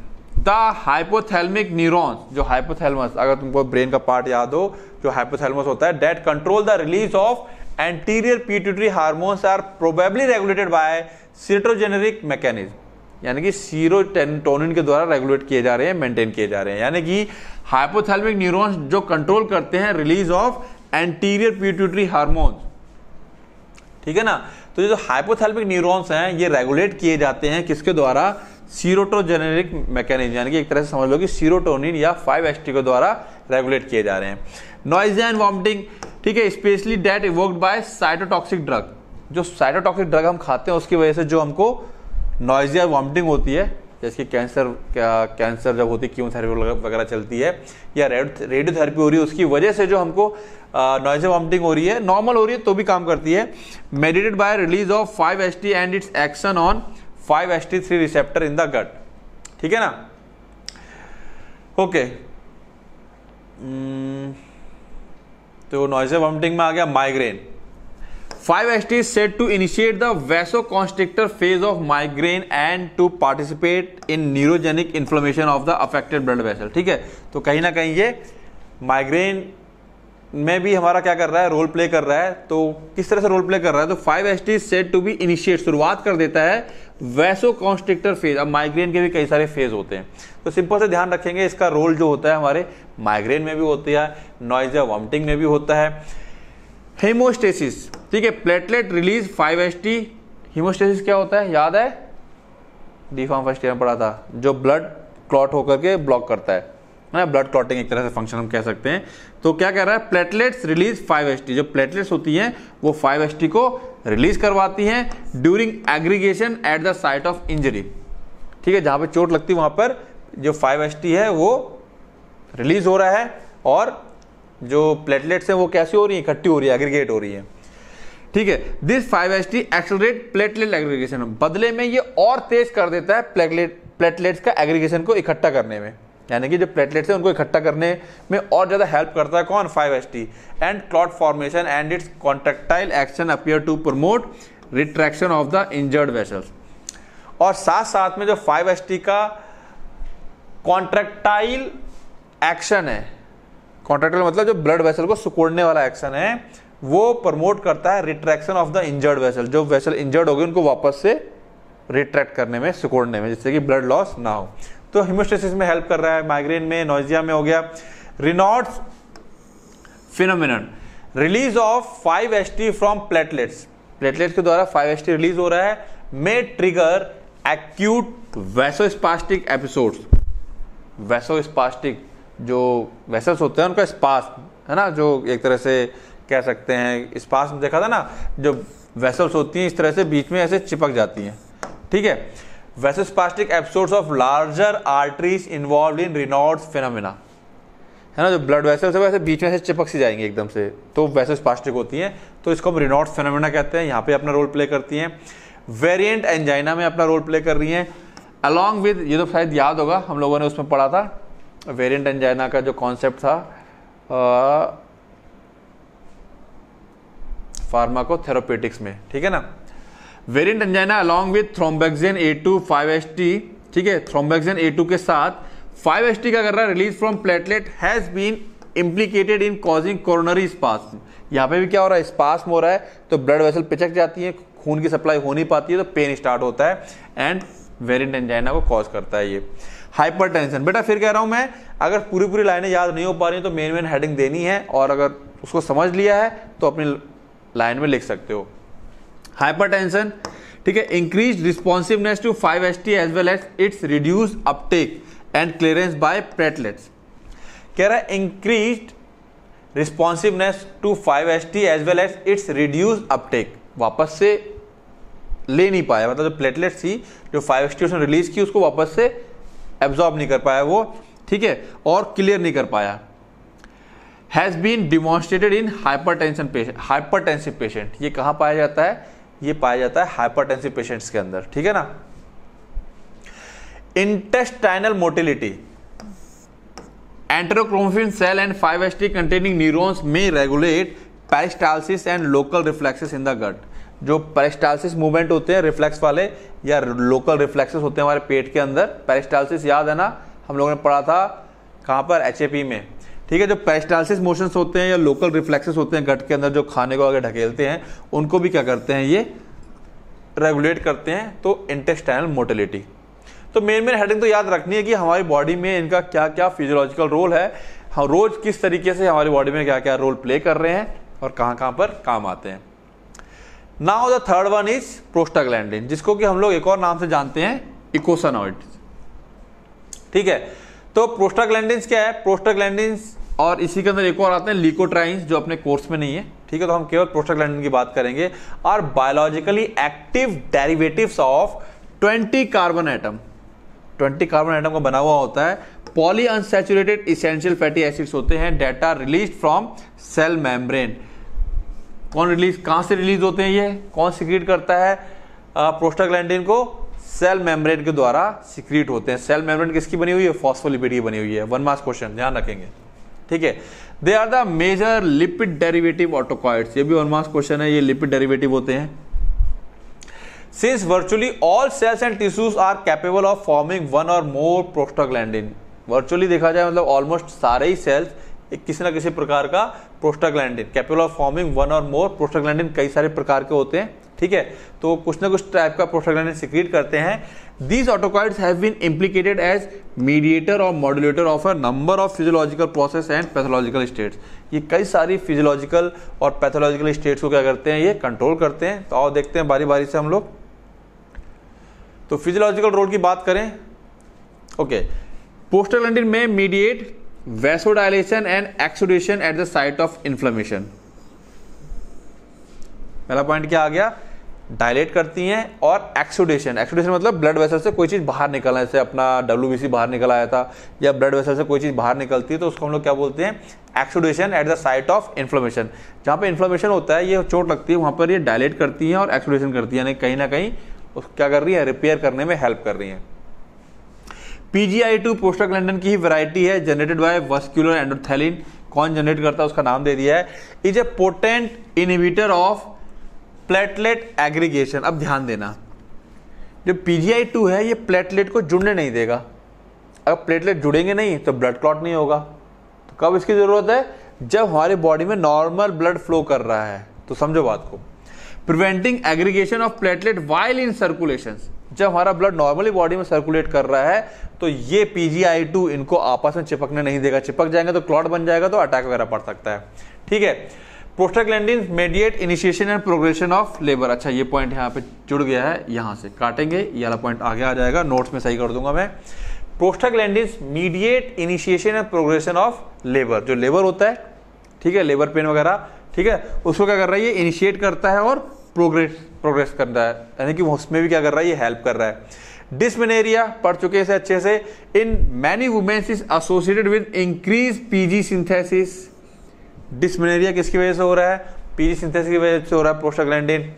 the hypothalamic neurons जो हाइपोथेलमस अगर तुमको ब्रेन का पार्ट याद हो जो हाइपोथेलमस होता है that control the release of anterior pituitary hormones are probably regulated by serotonergic mechanism यानी कि सीरोटोनिन के द्वारा रेगुलेट किए जा रहे हैं मेंटेन किए जा रहे हैं यानी कि हाइपोथेलमिक न्यूरॉन्स जो कंट्रोल करते हैं release of anterior pituitary hormones ठीक है ना तो ये जो हाइपोथेलमिक न्यूरॉन्स हैं ये रेगुलेट किए जाते हैं किसके द्वारा सीरोटोजेनेरिक मैकेनिज्म यानी कि एक तरह से समझ लो कि सीरोटोनिन या फाइव एस टी को द्वारा रेगुलेट किए जा रहे हैं नॉइज एंड वॉमिटिंग ठीक है especially that evoked by cytotoxic drug जो साइटोटॉक्सिक ड्रग हम खाते हैं उसकी वजह से जो हमको नॉइजिया वॉमिटिंग होती है जैसे कि कैंसर क्या कैंसर जब होती है कीमोथेरेपी वगैरह चलती है या रेडियोथेरेपी हो रही है उसकी वजह से जो हमको नॉइज वॉमिटिंग हो रही है नॉर्मल हो रही है तो भी काम करती है mediated by release of five S T and its action on five S T three receptor in the gut ठीक है ना ओके hmm. तो नॉइजे वॉमिटिंग में आ गया migraine five S T set to initiate the vasoconstrictor phase of migraine and to participate in neurogenic inflammation of the affected blood vessel ठीक है तो कहीं ना कहीं ये माइग्रेन में भी हमारा क्या कर रहा है रोल प्ले कर रहा है तो किस तरह से रोल प्ले कर रहा है तो five S T set to be initiate शुरुआत कर देता है वैसो कॉन्स्ट्रिक्टर फेज अब माइग्रेन के भी कई सारे फेज होते हैं तो सिंपल से ध्यान रखेंगे इसका रोल जो होता है हमारे माइग्रेन में भी होती है नॉइज या वॉमिटिंग में भी होता है हेमोस्टेसिस ठीक है platelet release five S T haemostasis क्या होता है याद है डी फॉर्म फर्स्ट ईयर में पढ़ा था जो ब्लड क्लॉट होकर के ब्लॉक करता है ना ब्लड क्लॉटिंग एक तरह से फंक्शन हम कह सकते हैं तो क्या कह रहा है प्लेटलेट्स रिलीज फाइव एस जो प्लेटलेट्स होती हैं वो फाइव एस को रिलीज करवाती हैं during aggregation at the site of injury ठीक है जहाँ पर चोट लगती है वहाँ पर जो फाइव एस है वो रिलीज हो रहा है और जो प्लेटलेट्स हैं वो कैसी हो रही है इकट्ठी हो रही है एग्रीगेट हो रही है ठीक है this five S T accelerate platelet aggregation बदले में ये और तेज कर देता है प्लेटलेट प्लेटलेट्स का एग्रीगेशन को इकट्ठा करने में यानी कि जो प्लेटलेट्स हैं उनको इकट्ठा करने में और ज़्यादा हेल्प करता है कौन five S T and clot formation and its contractile action appear to promote retraction of the injured vessels और साथ साथ में जो फाइव एस टी का कॉन्ट्रेक्टाइल एक्शन है कॉन्ट्रेक्टाइल मतलब जो ब्लड वेसल को सुकोड़ने वाला एक्शन है वो प्रमोट करता है retraction of the injured vessel जो वेसल इंजर्ड हो गए उनको वापस से रिट्रैक्ट करने में सिकोड़ने में जिससे कि ब्लड लॉस ना हो तो हिमोस्टेसिस में हेल्प कर रहा है माइग्रेन में नोजिया में हो गया Raynaud's phenomenon release of five S T from platelets platelets के द्वारा फाइव एस टी रिलीज हो रहा है may trigger acute vasospastic episodes vasospastic जो वैसल्स होते हैं उनका स्पास है ना जो एक तरह से कह सकते हैं स्पास में देखा था ना जो वैसल्स होती हैं इस तरह से बीच में ऐसे चिपक जाती हैं ठीक है थीके? Vasospastic episodes of larger arteries involve in Raynaud's phenomena है ना जो ब्लड वेसल्स है वैसे बीच में से चिपक सी जाएंगे एकदम से तो वेसोस्पास्टिक होती हैं तो इसको हम रिनॉर्ड फिनोमिना कहते हैं यहाँ पे अपना रोल प्ले करती हैं वेरिएंट एंजाइना में अपना रोल प्ले कर रही हैं अलॉन्ग विद ये तो शायद याद होगा हम लोगों ने उसमें पढ़ा था वेरिएंट एंजाइना का जो कॉन्सेप्ट था फार्माको में ठीक है ना variant angina along with thromboxane A two five S T ठीक है थ्रोम्बेक्सिन ए टू के साथ फाइव एस टी का कर रहा है release from platelet has been implicated in causing coronary spasm यहाँ पे भी क्या हो रहा है स्पास्म हो रहा है तो ब्लड वेसल पिचक जाती है खून की सप्लाई हो नहीं पाती है तो पेन स्टार्ट होता है एंड वेरिएंट एंजाइना को कॉज करता है ये हाइपरटेंशन बेटा फिर कह रहा हूं मैं अगर पूरी पूरी लाइनें याद नहीं हो पा रही तो मेन मेन हेडिंग देनी है और अगर उसको समझ लिया है तो अपनी लाइन में लिख सकते हो हाइपरटेंशन ठीक है increase responsiveness to five S T as well as its reduce uptake and clearance by platelets कह रहा है increase responsiveness to five S T as well as its reduce uptake वापस से ले नहीं पाया मतलब जो प्लेटलेट्स थी जो फाइव एस टी उसने रिलीज की उसको वापस से एब्जॉर्ब नहीं कर पाया वो ठीक है और क्लियर नहीं कर पाया has been demonstrated in hypertension patient hypertensive patient ये कहाँ पाया जाता है ये पाया जाता है हाइपरटेंसिव पेशेंट्स के अंदर ठीक है ना intestinal motility enterochromaffin cell and five S T containing neurons may regulate peristalsis and local reflexes in the gut जो पेरिस्टालसिस मूवमेंट होते हैं रिफ्लेक्स वाले या लोकल रिफ्लेक्सेस होते हैं हमारे पेट के अंदर पेरिस्टालसिस याद है ना हम लोगों ने पढ़ा था कहाँ पर एच में ठीक है जो पेस्टालसिस मोशन होते हैं या लोकल रिफ्लेक्सेस होते हैं गट के अंदर जो खाने को अगर ढकेलते हैं उनको भी क्या करते हैं ये रेगुलेट करते हैं तो इंटेस्टाइनल मोटिलिटी तो मेन मेन हेडिंग तो याद रखनी है कि हमारी बॉडी में इनका क्या क्या फिजियोलॉजिकल रोल है हम रोज किस तरीके से हमारी बॉडी में क्या क्या रोल प्ले कर रहे हैं और कहां कहां पर काम आते हैं now the third one is prostaglandin जिसको कि हम लोग एक और नाम से जानते हैं इकोसनॉइड ठीक है तो प्रोस्टाग्लैंडिन क्या है प्रोस्टाग्लैंडिन और इसी के अंदर एक और आते हैं लिकोट्राइन्स जो अपने कोर्स में नहीं है ठीक है तो हम केवल प्रोस्टाग्लैंड की बात करेंगे और biologically active derivative of 20 carbon atom 20 carbon atom का बना हुआ होता है polyunsaturated essential fatty acids होते हैं data release from cell membrane कौन रिलीज कहां से रिलीज होते हैं ये कौन सिक्रीट करता है प्रोस्टाग्लैंडिन को सेल मेम्ब्रेन के द्वारा सिक्रीट होते हैं सेल मेम्ब्रेन किसकी बनी हुई है फॉस्फोलिपिड की बनी हुई है वन मास क्वेश्चन ध्यान रखेंगे ठीक है they are the major lipid derivative autacoids ये भी वनमास क्वेश्चन है ये लिपिड डेरिवेटिव होते हैं since virtually all cells and tissues are capable of forming one or more prostaglandin virtually देखा जाए मतलब ऑलमोस्ट सारे ही सेल्स किसी ना किसी प्रकार का prostaglandin capable of forming one or more prostaglandin कई सारे प्रकार के होते हैं ठीक है तो कुछ ना कुछ टाइप का प्रोस्टाग्लैंडिन सिक्रीट करते हैं these autacoids have been implicated as mediator और modulator of a number of physiological process and pathological states ये कई सारी फिजियोलॉजिकल और पैथोलॉजिकल स्टेट्स को क्या करते हैं ये कंट्रोल करते हैं तो आओ देखते हैं बारी बारी से हम लोग तो फिजियोलॉजिकल रोल की बात करें ओके पोस्टाग्लैंडिन में mediate vasodilation and exudation at the site of inflammation पहला पॉइंट क्या आ गया डायलेट करती हैं और एक्सोडेशन एक्सोडेशन मतलब ब्लड वेसल से कोई चीज़ बाहर निकलना जैसे अपना डब्ल्यू बाहर निकल आया था या ब्लड वेसल से कोई चीज़ बाहर निकलती है तो उसको हम लोग क्या बोलते हैं exudation at the site of inflammation जहाँ पर इन्फ्लोमेशन होता है ये चोट लगती है वहाँ पर ये डायलेट करती हैं और एक्सोडेशन करती है यानी कहीं ना कहीं क्या कर रही है रिपेयर करने में हेल्प कर रही हैं पीजीआई टू प्रोस्टाग्लैंडन की ही वैरायटी है जनरेटेड बाय वस्क्यूलर एंडोथेलिन कौन जनरेट करता है उसका नाम दे दिया है is a potent inhibitor of platelet aggregation अब ध्यान देना जो पीजीआई टू है ये प्लेटलेट को जुड़ने नहीं देगा अगर प्लेटलेट जुड़ेंगे नहीं तो ब्लड क्लॉट नहीं होगा तो कब इसकी ज़रूरत है जब हमारे बॉडी में नॉर्मल ब्लड फ्लो कर रहा है तो समझो बात को preventing aggregation of platelet while in circulation जब हमारा ब्लड नॉर्मली बॉडी में सर्कुलेट कर रहा है तो ये पीजीआई टू इनको आपस में चिपकने नहीं देगा चिपक जाएंगे तो क्लॉट बन जाएगा तो अटैक वगैरह पड़ सकता है ठीक है prostaglandin mediate initiation and progression of labour अच्छा ये पॉइंट यहाँ पे जुड़ गया है यहाँ से काटेंगे ये वाला पॉइंट आगे आ जाएगा नोट्स में सही कर दूंगा मैं prostaglandin mediate initiation and progression of labour जो लेबर होता है ठीक है लेबर पेन वगैरह ठीक है उसको क्या कर रहा है ये इनिशिएट करता है और प्रोग्रेस प्रोग्रेस कर रहा है यानी कि उसमें भी क्या कर रहा है ये हेल्प कर रहा है डिसमेनेरिया पढ़ चुके हैं अच्छे से in many womens is associated with increase PG synthesis dysmenorrhea किसकी वजह से हो रहा है पीजी सिंथेसिस की वजह से हो रहा है prostaglandin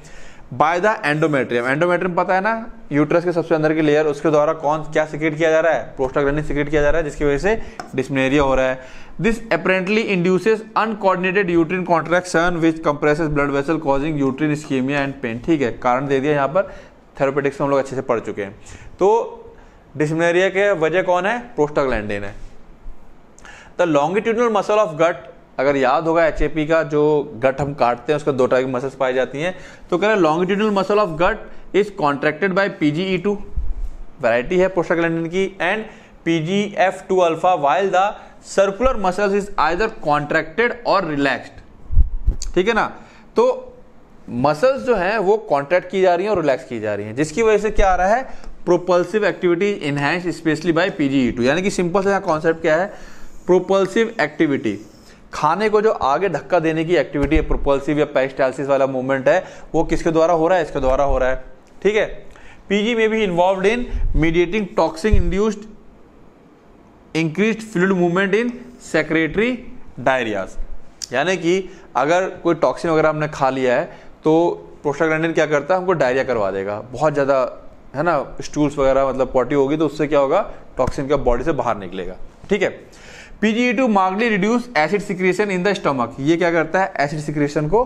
by the endometrium endometrium पता है ना यूट्रस के सबसे अंदर की लेयर उसके द्वारा कौन क्या सिक्रेट किया जा रहा है प्रोस्टाग्लैंडिन सिक्रेट किया जा रहा है जिसकी वजह से डिस्मेनेरिया हो रहा है this apparently induces uncoordinated uterine contraction which compresses blood vessel causing uterine ischemia and pain ठीक है कारण दे दिया यहाँ पर थेरोपेटिक्स हम लोग अच्छे से पढ़ चुके हैं तो डिस्मेरिया के वजह कौन है प्रोस्टाग्लैंडिन है the longitudinal muscle of gut अगर याद होगा एच का जो गट हम काटते हैं उसका दो टाइप की मसल्स पाई जाती हैं तो कह रहे हैं longitudinal muscle of gut is contracted G E two variety है पोस्टाग्लैंडन की and P G F two alpha while the circular muscle is either contracted or relaxed ठीक है ना तो मसल्स जो हैं वो कॉन्ट्रैक्ट की जा रही हैं और रिलैक्स की जा रही हैं जिसकी वजह से क्या आ रहा है propulsive activity enhance specially by PGE two यानी कि सिंपल सा कॉन्सेप्ट क्या है प्रोपल्सिव एक्टिविटी खाने को जो आगे धक्का देने की एक्टिविटी है प्रोपल्सिव या पेस्टाइलिस वाला मूवमेंट है वो किसके द्वारा हो रहा है इसके द्वारा हो रहा है ठीक है पीजी में भी involve in mediating toxin induced increase fluid movement in secretory diarrhoeas यानी कि अगर कोई टॉक्सिन वगैरह हमने खा लिया है तो प्रोस्टाग्लैंडिन क्या करता है हमको डायरिया करवा देगा बहुत ज़्यादा है ना स्टूल्स वगैरह मतलब पॉटी होगी तो उससे क्या होगा टॉक्सिन का बॉडी से बाहर निकलेगा ठीक है PG two markedly reduce acid secretion in the stomach ये क्या करता है एसिड सिक्रेशन को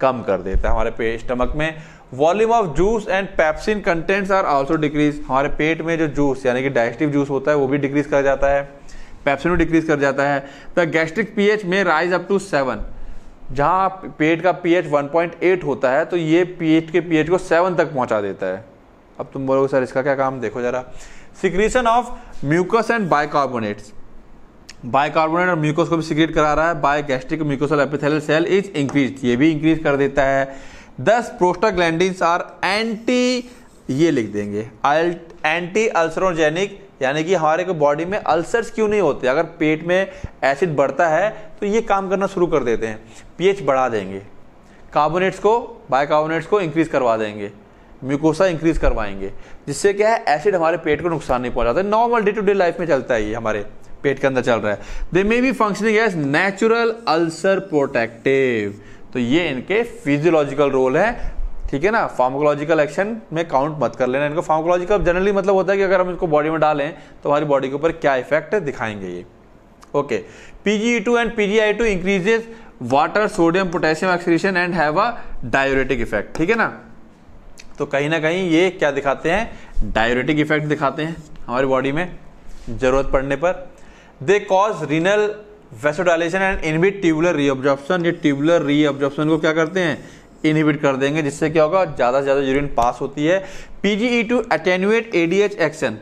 कम कर देता है हमारे पेट स्टमक में volume of juice and pepsin contents are also decrease हमारे पेट में जो जूस यानी कि डाइजेस्टिव जूस होता है वो भी डिक्रीज कर जाता है पैप्सिन भी डिक्रीज कर जाता है द गैस्ट्रिक पीएच में राइज अप टू सेवन जहाँ पेट का पीएच 1.8 होता है तो ये पेट के पीएच को सेवन तक पहुँचा देता है अब तुम बोलोगे सर इसका क्या काम देखो जरा secretion of mucus and bicarbonates bicarbonate और म्यूकोस को भी सिक्रेट करा रहा है by gastric mucosal epithelial cell is increase ये भी इंक्रीज कर देता है दस प्रोस्टाग्लैंड आर एंटी ये लिख देंगे एंटी अल्सरोजेनिक यानी कि हमारे को बॉडी में अल्सर्स क्यों नहीं होते अगर पेट में एसिड बढ़ता है तो ये काम करना शुरू कर देते हैं पीएच बढ़ा देंगे कार्बोनेट्स को बायकार्बोनेट्स को इंक्रीज करवा देंगे म्यूकोसा इंक्रीज करवाएंगे जिससे क्या है एसिड हमारे पेट को नुकसान नहीं पहुंचाता normal day to day life में चलता है ये हमारे पेट के अंदर चल रहा है they may be functioning as natural ulcer protective तो ये इनके फिजियोलॉजिकल रोल है ठीक है ना फार्मोकोलॉजिकल एक्शन में काउंट मत कर लेना इनको फार्मोकोलॉजिकल जनरली मतलब होता है कि अगर हम इसको बॉडी में डालें तो हमारी बॉडी के ऊपर क्या इफेक्ट दिखाएंगे ये okay PGE two and PGI two increases water sodium potassium excretion and have a diuretic effect ठीक है ना तो कहीं ना कहीं ये क्या दिखाते हैं डायोरेटिक इफेक्ट दिखाते हैं हमारी बॉडी में ज़रूरत पड़ने पर they cause renal vasodilation and inhibit tubular reabsorption ये ट्यूबुलर रीऑब्जॉर्प्शन को क्या करते हैं इनहिबिट कर देंगे जिससे क्या होगा ज़्यादा से ज़्यादा यूरिन पास होती है PGE two attenuate ADH action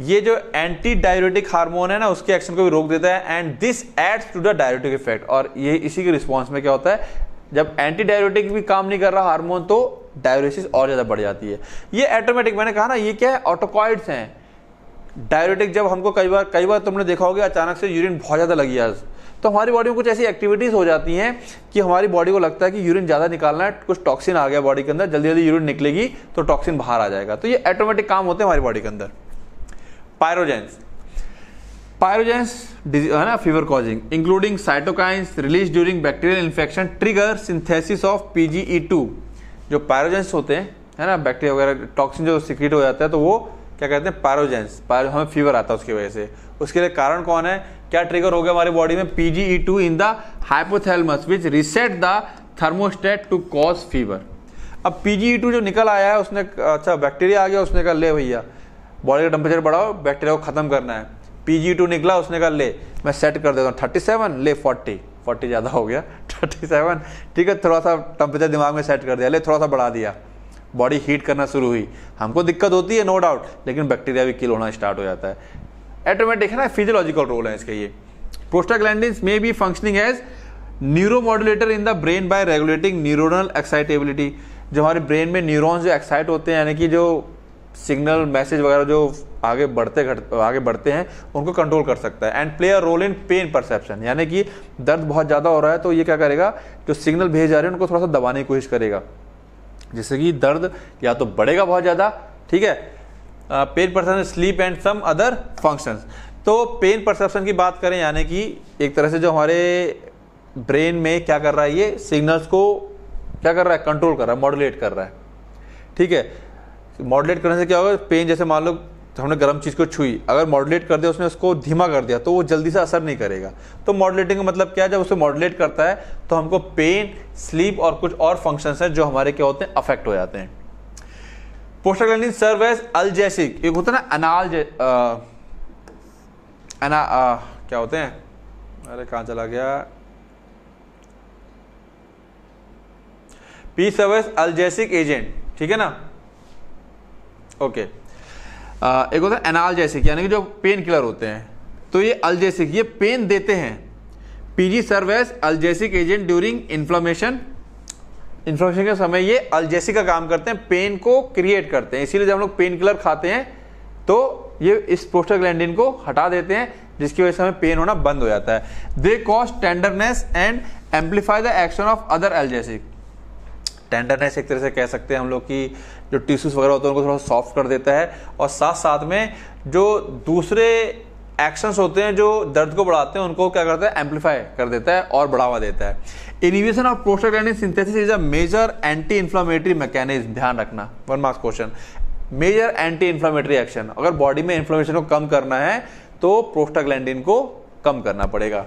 ये जो एंटी डायरेटिक हार्मोन है ना उसके एक्शन को भी रोक देता है and this aids to the diuretic effect और ये इसी के रिस्पॉन्स में क्या होता है जब एंटी डायरेटिक भी काम नहीं कर रहा हार्मोन तो डायरेसिस और ज़्यादा बढ़ जाती है ये ऑटोमेटिक मैंने कहा ना ये क्या है ऑटोकॉइड्स हैं डायबिटिक जब हमको कई बार कई बार तुमने देखा होगा अचानक से यूरिन बहुत ज़्यादा लगी आज तो हमारी बॉडी में कुछ ऐसी एक्टिविटीज़ हो जाती हैं कि हमारी बॉडी को लगता है कि यूरिन ज़्यादा निकालना है कुछ टॉक्सिन आ गया बॉडी के अंदर जल्दी जल्दी यूरिन निकलेगी तो टॉक्सिन बाहर आ जाएगा तो ये ऑटोमेटिक काम होते हैं हमारी बॉडी के अंदर पायरोजेंस पायरोजेंस है ना fever causing including cytokines release during bacterial infection trigger synthesis of PGE two जो पायरोजेंस होते हैं है ना बैक्टीरिया वगैरह टॉक्सिन जो सिक्रेट हो जाता है तो वो क्या कहते हैं पारोजेंस पारो हमें फीवर आता है उसकी वजह से उसके लिए कारण कौन है क्या ट्रिगर हो गया हमारी बॉडी में P G E two in the hypothalamus which reset the thermostat to cause fever अब पी जी ई टू जो निकल आया है उसने अच्छा बैक्टीरिया आ गया उसने कहा ले भैया बॉडी का टेम्परेचर बढ़ाओ बैक्टीरिया को ख़त्म करना है पी जी टू निकला उसने कहा ले मैं सेट कर देता हूँ थर्टी सेवन ले फोर्टी फोर्टी ज़्यादा हो गया थर्टी सेवन ठीक है थोड़ा सा टेम्परेचर दिमाग में सेट कर दिया ले थोड़ा सा बढ़ा दिया बॉडी हीट करना शुरू हुई हमको दिक्कत होती है नो डाउट लेकिन बैक्टीरिया भी किल होना स्टार्ट हो जाता है एटोमेटिक है ना फिजियोलॉजिकल रोल है इसका ये प्रोस्टाग्लैंड में भी functioning as neuromodulator in the brain by regulating neuronal excitability जो हमारे ब्रेन में न्यूरॉन्स जो एक्साइट होते हैं यानी कि जो सिग्नल मैसेज वगैरह जो आगे बढ़ते घट आगे बढ़ते हैं उनको कंट्रोल कर सकता है and play a role in pain perception यानी कि दर्द बहुत ज़्यादा हो रहा है तो ये क्या करेगा जो सिग्नल भेज जा रहे हैं उनको थोड़ा सा दबाने की कोशिश करेगा जिससे कि दर्द या तो बढ़ेगा बहुत ज़्यादा ठीक है pain perception sleep and some other functions तो पेन परसेप्शन की बात करें यानी कि एक तरह से जो हमारे ब्रेन में क्या कर रहा है ये सिग्नल्स को क्या कर रहा है कंट्रोल कर रहा है मॉडुलेट कर रहा है ठीक है मॉडुलेट करने से क्या होगा पेन जैसे मान लो तो हमने गर्म चीज़ को छुई अगर मॉडुलेट कर दिया उसने उसको धीमा कर दिया तो वो जल्दी से असर नहीं करेगा तो मॉडुलेटिंग का मतलब क्या है जब उसे मॉडुलेट करता है तो हमको पेन स्लीप और कुछ और फंक्शंस हैं जो हमारे क्या होते हैं अफेक्ट हो जाते हैं पोस्टाग्लैंडिन सर्व एज अलजैसिक एक होता है ना अनाल अना आ, क्या होते हैं अरे कहाँ चला गया पी सर्वेस अलजैसिक एजेंट ठीक है ना ओके okay. एक होता है एनाल्जेसिक यानी कि जो पेन किलर होते हैं तो ये अल्जेसिक ये पेन देते हैं PG G as algesic agent during inflammation inflammation के समय ये अल्जेसिक का काम करते हैं पेन को क्रिएट करते हैं इसीलिए जब हम लोग पेन किलर खाते हैं तो ये इस प्रोस्टाग्लैंडिन को हटा देते हैं जिसकी वजह से हमें पेन होना बंद हो जाता है they cause tenderness and amplify the action of other algesic tenderness एक तरह से कह सकते हैं हम लोग की जो टिश्यूज वगैरह होते हैं उनको थोड़ा सॉफ्ट कर देता है और साथ साथ में जो दूसरे एक्शंस होते हैं जो दर्द को बढ़ाते हैं उनको क्या करता है एम्पलीफाई कर देता है और बढ़ावा देता है inhibition of prostaglandin synthesis is a major anti inflammatory mechanism ध्यान रखना one marks question major anti inflammatory action अगर बॉडी में इन्फ्लामेशन को कम करना है तो प्रोस्टाग्लैंडिन को कम करना पड़ेगा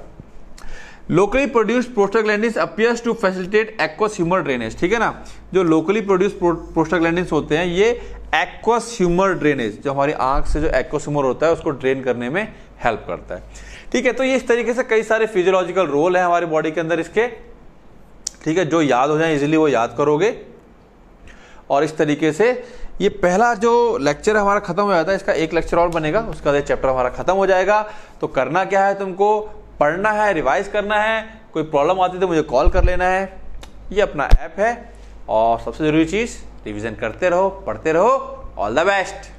locally produce prostaglandin appears to facilitate aqueous humour drainage ठीक है ना जो लोकली प्रोड्यूस प्रोस्टाग्लैंडिन होते हैं ये एक्वस ह्यूमर ड्रेनेज जो हमारी आंख से जो एक्वस ह्यूमर होता है उसको ड्रेन करने में हेल्प करता है ठीक है तो ये इस तरीके से कई सारे फिजियोलॉजिकल रोल है हमारी बॉडी के अंदर इसके ठीक है जो याद हो जाए इजिली वो याद करोगे और इस तरीके से ये पहला जो लेक्चर हमारा खत्म हो जाता है इसका एक लेक्चर और बनेगा उसका चैप्टर हमारा खत्म हो जाएगा तो करना क्या है तुमको पढ़ना है रिवाइज करना है कोई प्रॉब्लम आती तो मुझे कॉल कर लेना है ये अपना ऐप है और सबसे ज़रूरी चीज़ रिविज़न करते रहो पढ़ते रहो ऑल द बेस्ट